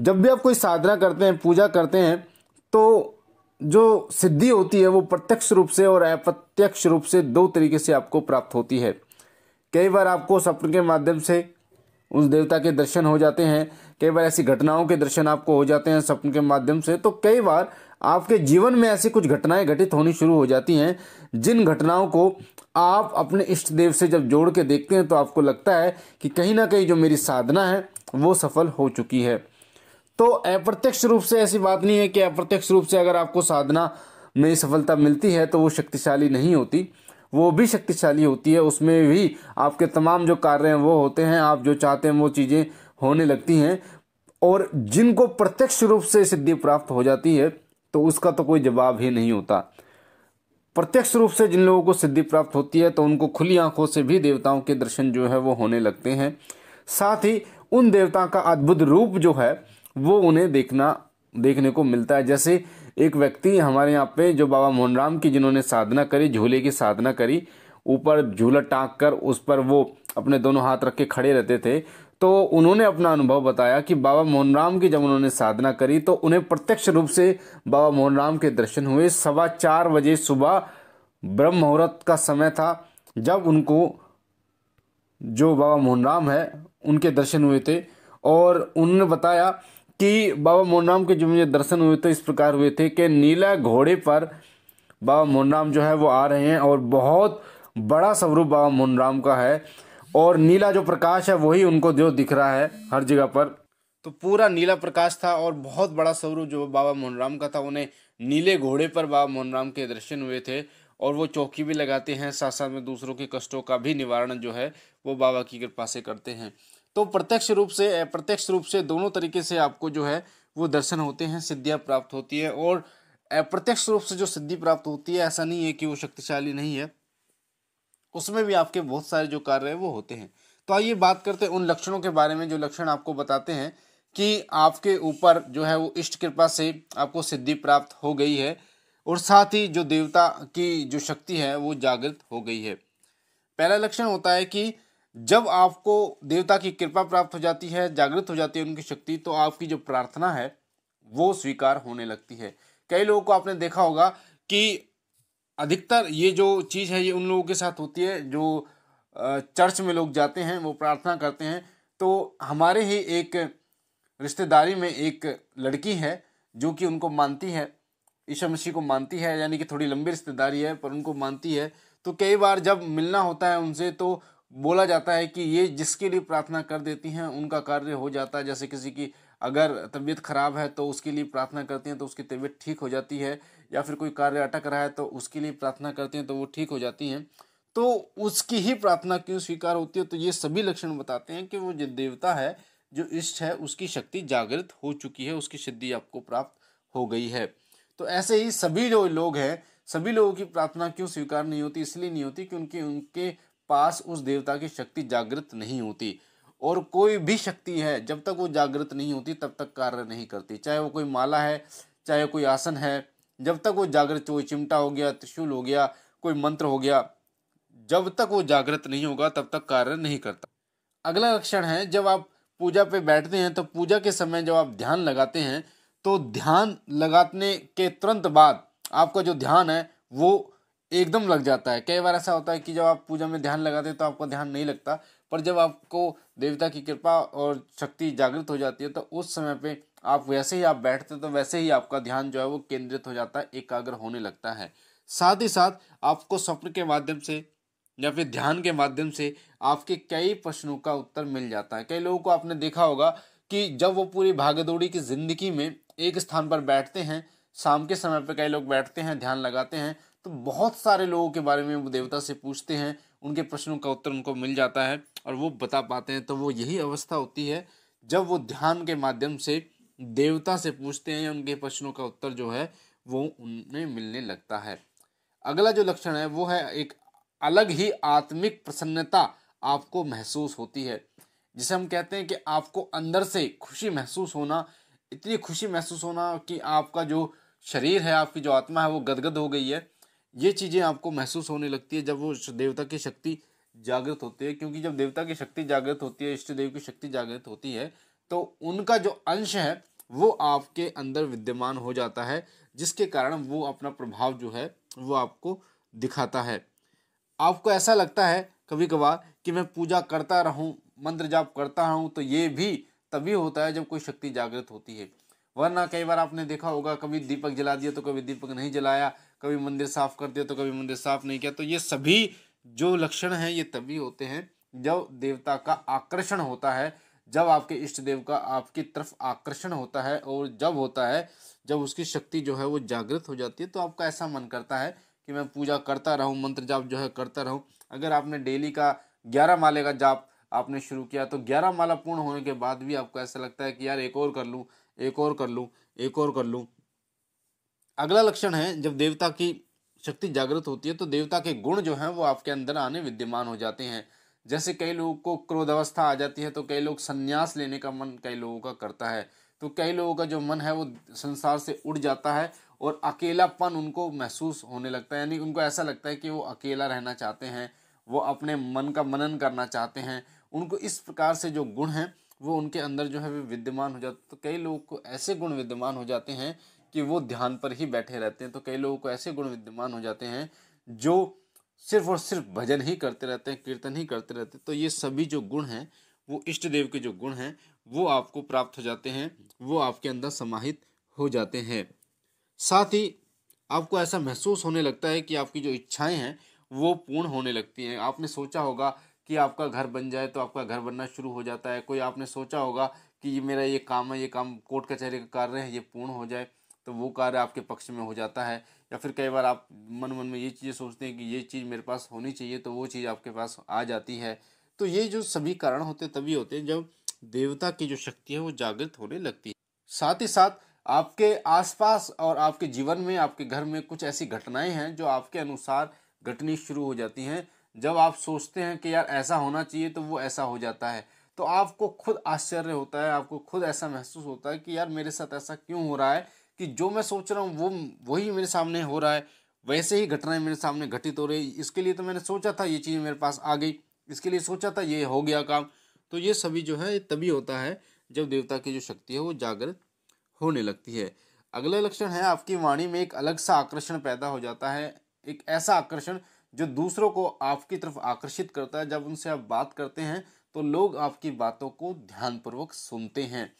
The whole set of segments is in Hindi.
जब भी आप कोई साधना करते हैं पूजा करते हैं तो जो सिद्धि होती है वो प्रत्यक्ष रूप से और अप्रत्यक्ष रूप से दो तरीके से आपको प्राप्त होती है कई बार आपको स्वप्न के माध्यम से उस देवता के दर्शन हो जाते हैं कई बार ऐसी घटनाओं के दर्शन आपको हो जाते हैं स्वप्न के माध्यम से तो कई बार आपके जीवन में ऐसी कुछ घटनाएं घटित होनी शुरू हो जाती हैं जिन घटनाओं को आप अपने इष्ट देव से जब जोड़ के देखते हैं तो आपको लगता है कि कहीं ना कहीं जो मेरी साधना है वो सफल हो चुकी है तो अप्रत्यक्ष रूप से ऐसी बात नहीं है कि अप्रत्यक्ष रूप से अगर आपको साधना में सफलता मिलती है तो वो शक्तिशाली नहीं होती वो भी शक्तिशाली होती है उसमें भी आपके तमाम जो कार्य हैं वो होते हैं आप जो चाहते हैं वो चीज़ें होने लगती हैं और जिनको प्रत्यक्ष रूप से सिद्धि प्राप्त हो जाती है तो उसका तो कोई जवाब ही नहीं होता प्रत्यक्ष रूप से जिन लोगों को सिद्धि प्राप्त होती है तो उनको खुली आंखों से भी देवताओं के दर्शन जो है वो होने लगते हैं साथ ही उन देवता का अद्भुत रूप जो है वो उन्हें देखना देखने को मिलता है जैसे एक व्यक्ति हमारे यहाँ पे जो बाबा मोहन राम की जिन्होंने साधना करी झूले की साधना करी ऊपर झूला टाँग कर उस पर वो अपने दोनों हाथ रख के खड़े रहते थे तो उन्होंने अपना अनुभव बताया कि बाबा मोहन राम की जब उन्होंने साधना करी तो उन्हें प्रत्यक्ष रूप से बाबा मोहन राम के दर्शन हुए सवा चार बजे सुबह ब्रह्म मुहूर्त का समय था जब उनको जो बाबा मोहन राम है उनके दर्शन हुए थे और उन्होंने बताया कि बाबा मोरनाम के जो मुझे दर्शन हुए थे इस प्रकार हुए थे कि नीला घोड़े पर बाबा मोरनाम जो है वो आ रहे हैं और बहुत बड़ा स्वरूप बाबा मोरनाम का है और नीला जो प्रकाश है वही उनको जो दिख रहा है हर जगह पर तो पूरा नीला प्रकाश था और बहुत बड़ा स्वरूप जो बाबा मोहनराम का था उन्हें नीले घोड़े पर बाबा मोहनराम के दर्शन हुए थे और वो चौकी भी लगाते हैं साथ साथ में दूसरों के कष्टों का भी निवारण जो है वो बाबा की कृपा से करते हैं तो प्रत्यक्ष रूप से अप्रत्यक्ष रूप से दोनों तरीके से आपको जो है वो दर्शन होते हैं सिद्धियाँ प्राप्त होती है और अप्रत्यक्ष रूप से जो सिद्धि प्राप्त होती है ऐसा नहीं है कि वो शक्तिशाली नहीं है उसमें भी आपके बहुत सारे जो कार्य है वो होते हैं तो आइए बात करते हैं उन लक्षणों के बारे में जो लक्षण आपको बताते हैं कि आपके ऊपर जो है वो इष्ट कृपा से आपको सिद्धि प्राप्त हो गई है और साथ ही जो देवता की जो शक्ति है वो जागृत हो गई है पहला लक्षण होता है कि जब आपको देवता की कृपा प्राप्त हो जाती है जागृत हो जाती है उनकी शक्ति तो आपकी जो प्रार्थना है वो स्वीकार होने लगती है कई लोगों को आपने देखा होगा कि अधिकतर ये जो चीज़ है ये उन लोगों के साथ होती है जो चर्च में लोग जाते हैं वो प्रार्थना करते हैं तो हमारे ही एक रिश्तेदारी में एक लड़की है जो कि उनको मानती है ईशा मसीह को मानती है यानी कि थोड़ी लंबी रिश्तेदारी है पर उनको मानती है तो कई बार जब मिलना होता है उनसे तो बोला जाता है कि ये जिसके लिए प्रार्थना कर देती हैं उनका कार्य हो जाता है जैसे किसी की अगर तबीयत खराब है तो उसके लिए प्रार्थना करती हैं तो उसकी तबीयत ठीक हो जाती है या फिर कोई कार्य अटक रहा है तो उसके लिए प्रार्थना करती हैं तो वो ठीक हो जाती हैं तो उसकी ही प्रार्थना क्यों स्वीकार होती है तो ये सभी लक्षण बताते हैं कि वो जो देवता है जो इष्ट है उसकी शक्ति जागृत हो चुकी है उसकी सिद्धि आपको प्राप्त हो गई है तो ऐसे ही सभी जो लोग हैं सभी लोगों की प्रार्थना क्यों स्वीकार नहीं होती इसलिए नहीं होती कि उनके पास उस देवता की शक्ति जागृत नहीं होती और कोई भी शक्ति है जब तक वो जागृत नहीं होती तब तक कार्य नहीं करती चाहे वो कोई माला है चाहे कोई आसन है जब तक वो जागृत कोई चिमटा हो गया त्रिशूल हो गया कोई मंत्र हो गया जब तक वो जागृत नहीं होगा तब तक कार्य नहीं करता अगला लक्षण है जब आप पूजा पे बैठते हैं तो पूजा के समय जब आप ध्यान लगाते हैं तो ध्यान लगाने के तुरंत बाद आपका जो ध्यान है वो एकदम लग जाता है कई बार ऐसा होता है कि जब आप पूजा में ध्यान लगाते हैं तो आपको ध्यान नहीं लगता पर जब आपको देवता की कृपा और शक्ति जागृत हो जाती है तो उस समय पे आप वैसे ही आप बैठते तो वैसे ही आपका ध्यान जो है वो केंद्रित हो जाता है एकाग्र होने लगता है साथ ही साथ आपको स्वप्न के माध्यम से या फिर ध्यान के माध्यम से आपके कई प्रश्नों का उत्तर मिल जाता है कई लोगों को आपने देखा होगा कि जब वो पूरी भागदौड़ी की ज़िंदगी में एक स्थान पर बैठते हैं शाम के समय पर कई लोग बैठते हैं ध्यान लगाते हैं तो बहुत सारे लोगों के बारे में वो देवता से पूछते हैं उनके प्रश्नों का उत्तर उनको मिल जाता है और वो बता पाते हैं तो वो यही अवस्था होती है जब वो ध्यान के माध्यम से देवता से पूछते हैं उनके प्रश्नों का उत्तर जो है वो उन्हें मिलने लगता है अगला जो लक्षण है वो है एक अलग ही आत्मिक प्रसन्नता आपको महसूस होती है जिसे हम कहते हैं कि आपको अंदर से खुशी महसूस होना इतनी खुशी महसूस होना कि आपका जो शरीर है आपकी जो आत्मा है वो गदगद हो गई है ये चीज़ें आपको महसूस होने लगती है जब वो देवता की शक्ति जागृत होती है क्योंकि जब देवता की शक्ति जागृत होती है इष्ट देव की शक्ति जागृत होती है तो उनका जो अंश है वो आपके अंदर विद्यमान हो जाता है जिसके कारण वो अपना प्रभाव जो है वो आपको दिखाता है आपको ऐसा लगता है कभी कभार कि मैं पूजा करता रहूं मंत्र जाप करता रहूँ तो ये भी तभी होता है जब कोई शक्ति जागृत होती है वरना कई बार आपने देखा होगा कभी दीपक जला दिया तो कभी दीपक नहीं जलाया कभी मंदिर साफ कर दिया तो कभी मंदिर साफ नहीं किया तो ये सभी जो लक्षण हैं ये तभी होते हैं जब देवता का आकर्षण होता है जब आपके इष्ट देव का आपकी तरफ आकर्षण होता है और जब होता है जब उसकी शक्ति जो है वो जागृत हो जाती है तो आपका ऐसा मन करता है कि मैं पूजा करता रहूं मंत्र जाप जो है करता रहूं अगर आपने डेली का ग्यारह माले का जाप आपने शुरू किया तो ग्यारह माला पूर्ण होने के बाद भी आपको ऐसा लगता है कि यार एक और कर लूँ एक और कर लूँ एक और कर लूँ अगला लक्षण है जब देवता की शक्ति जागृत होती है तो देवता के गुण जो हैं वो आपके अंदर आने विद्यमान हो जाते हैं जैसे कई लोगों को क्रोध अवस्था आ जाती है तो कई लोग संन्यास लेने का मन कई लोगों का करता है तो कई लोगों का जो मन है वो संसार से उड़ जाता है और अकेलापन उनको महसूस होने लगता है यानी उनको ऐसा लगता है कि वो अकेला रहना चाहते हैं वो अपने मन का मनन करना चाहते हैं उनको इस प्रकार से जो गुण हैं वो उनके अंदर जो है विद्यमान हो जाते तो कई लोगों को ऐसे गुण विद्यमान हो जाते हैं कि वो ध्यान पर ही बैठे रहते हैं तो कई लोगों को ऐसे गुण विद्यमान हो जाते हैं जो सिर्फ और सिर्फ भजन ही करते रहते हैं कीर्तन ही करते रहते हैं तो ये सभी जो गुण हैं वो इष्ट देव के जो गुण हैं वो आपको प्राप्त हो जाते हैं वो आपके अंदर समाहित हो जाते हैं साथ ही आपको ऐसा महसूस होने लगता है कि आपकी जो इच्छाएं हैं वो पूर्ण होने लगती हैं आपने सोचा होगा कि आपका घर बन जाए तो आपका घर बनना शुरू हो जाता है कोई आपने सोचा होगा कि ये मेरा ये काम है ये काम कोर्ट कचहरी का कार्य है ये पूर्ण हो जाए तो वो कार्य आपके पक्ष में हो जाता है या फिर कई बार आप मन मन में ये चीज़ें सोचते हैं कि ये चीज़ मेरे पास होनी चाहिए तो वो चीज़ आपके पास आ जाती है तो ये जो सभी कारण होते हैं तभी होते हैं जब देवता की जो शक्ति है वो जागृत होने लगती है साथ ही साथ आपके आसपास और आपके जीवन में आपके घर में कुछ ऐसी घटनाएं हैं जो आपके अनुसार घटनी शुरू हो जाती हैं जब आप सोचते हैं कि यार ऐसा होना चाहिए तो वो ऐसा हो जाता है तो आपको खुद आश्चर्य होता है आपको खुद ऐसा महसूस होता है कि यार मेरे साथ ऐसा क्यों हो रहा है कि जो मैं सोच रहा हूँ वो वही मेरे सामने हो रहा है वैसे ही घटनाएं मेरे सामने घटित हो रही इसके लिए तो मैंने सोचा था ये चीज़ मेरे पास आ गई इसके लिए सोचा था ये हो गया काम तो ये सभी जो है तभी होता है जब देवता की जो शक्ति है वो जागृत होने लगती है अगला लक्षण है आपकी वाणी में एक अलग सा आकर्षण पैदा हो जाता है एक ऐसा आकर्षण जो दूसरों को आपकी तरफ आकर्षित करता है जब उनसे आप बात करते हैं तो लोग आपकी बातों को ध्यानपूर्वक सुनते हैं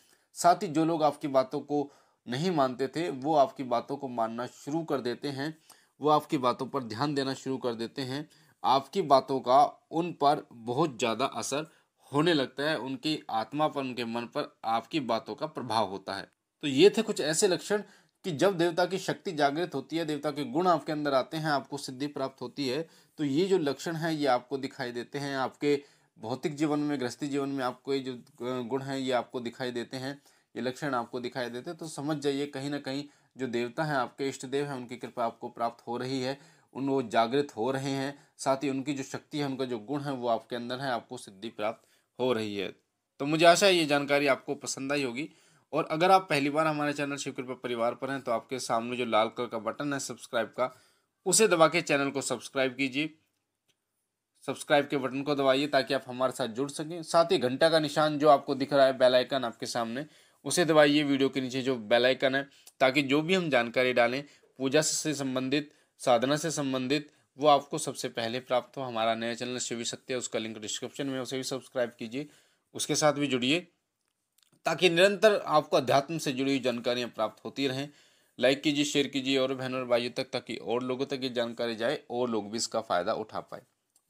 साथ ही जो लोग आपकी बातों को नहीं मानते थे वो आपकी बातों को मानना शुरू कर देते हैं वो आपकी बातों पर ध्यान देना शुरू कर देते हैं आपकी बातों का उन पर बहुत ज़्यादा असर होने लगता है उनकी आत्मा पर उनके मन पर आपकी बातों का प्रभाव होता है तो ये थे कुछ ऐसे लक्षण कि जब देवता की शक्ति जागृत होती है देवता के गुण आपके अंदर आते हैं आपको सिद्धि प्राप्त होती है तो ये जो लक्षण हैं ये आपको दिखाई देते हैं आपके भौतिक जीवन में गृहस्थी जीवन में आपको ये जो गुण हैं ये आपको दिखाई देते हैं ये लक्षण आपको दिखाई देते तो समझ जाइए कहीं ना कहीं जो देवता हैं आपके इष्ट देव हैं उनकी कृपा आपको प्राप्त हो रही है उन वो जागृत हो रहे हैं साथ ही उनकी जो शक्ति है उनका जो गुण है वो आपके अंदर है आपको सिद्धि प्राप्त हो रही है तो मुझे आशा है ये जानकारी आपको पसंद आई होगी और अगर आप पहली बार हमारे चैनल शिव कृपा परिवार पर हैं तो आपके सामने जो लाल कलर का बटन है सब्सक्राइब का उसे दबा के चैनल को सब्सक्राइब कीजिए सब्सक्राइब के बटन को दबाइए ताकि आप हमारे साथ जुड़ सकें साथ ही घंटा का निशान जो आपको दिख रहा है बेल आइकन आपके सामने उसे दबाइए वीडियो के नीचे जो बेल आइकन है ताकि जो भी हम जानकारी डालें पूजा से संबंधित साधना से संबंधित वो आपको सबसे पहले प्राप्त हो हमारा नया चैनल शिवी सत्य उसका लिंक डिस्क्रिप्शन में उसे भी सब्सक्राइब कीजिए उसके साथ भी जुड़िए ताकि निरंतर आपको अध्यात्म से जुड़ी हुई जानकारियाँ प्राप्त होती रहें लाइक कीजिए शेयर कीजिए और बहनों और भाइयों तक ताकि और लोगों तक ये जानकारी जाए और लोग भी इसका फ़ायदा उठा पाए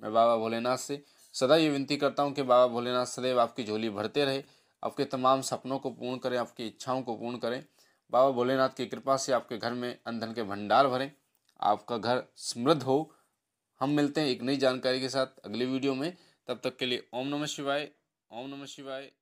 मैं बाबा भोलेनाथ से सदा ये विनती करता हूँ कि बाबा भोलेनाथ सदैव आपकी झोली भरते रहे आपके तमाम सपनों को पूर्ण करें आपकी इच्छाओं को पूर्ण करें बाबा भोलेनाथ की कृपा से आपके घर में अंधन के भंडार भरें आपका घर समृद्ध हो हम मिलते हैं एक नई जानकारी के साथ अगले वीडियो में तब तक के लिए ओम नमः शिवाय ओम नमः शिवाय